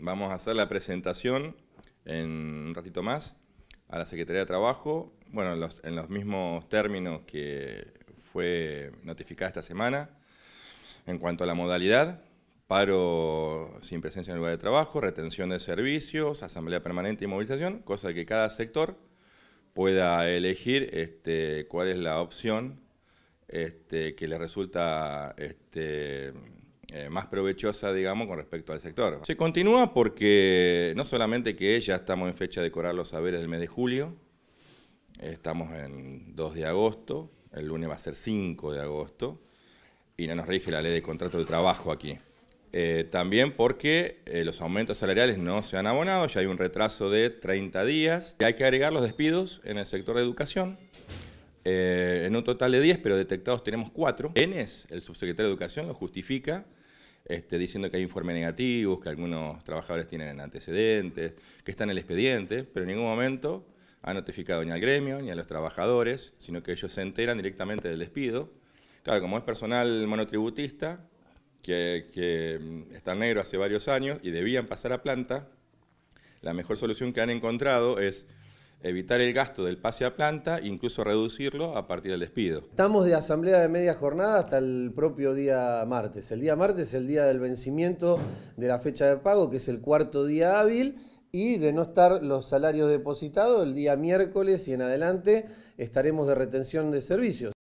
Vamos a hacer la presentación en un ratito más a la Secretaría de Trabajo, bueno, en los, mismos términos que fue notificada esta semana, en cuanto a la modalidad, paro sin presencia en el lugar de trabajo, retención de servicios, asamblea permanente y movilización, cosa que cada sector pueda elegir este, cuál es la opción este, que le resulta este, eh, más provechosa, digamos, con respecto al sector. Se continúa porque no solamente que ya estamos en fecha de decorar los saberes del mes de julio, estamos en 2 de agosto, el lunes va a ser 5 de agosto, y no nos rige la ley de contrato de trabajo aquí. Eh, también porque eh, los aumentos salariales no se han abonado, ya hay un retraso de 30 días. Y hay que agregar los despidos en el sector de educación, en un total de 10, pero detectados tenemos 4. Enes, el subsecretario de Educación, lo justifica este, diciendo que hay informes negativos, que algunos trabajadores tienen antecedentes, que está en el expediente, pero en ningún momento ha notificado ni al gremio ni a los trabajadores, sino que ellos se enteran directamente del despido. Claro, como es personal monotributista, que, que mm, está negro hace varios años y debían pasar a planta, la mejor solución que han encontrado es evitar el gasto del pase a planta, incluso reducirlo a partir del despido. Estamos de asamblea de media jornada hasta el propio día martes. El día martes es el día del vencimiento de la fecha de pago, que es el cuarto día hábil, y de no estar los salarios depositados el día miércoles y en adelante estaremos de retención de servicios.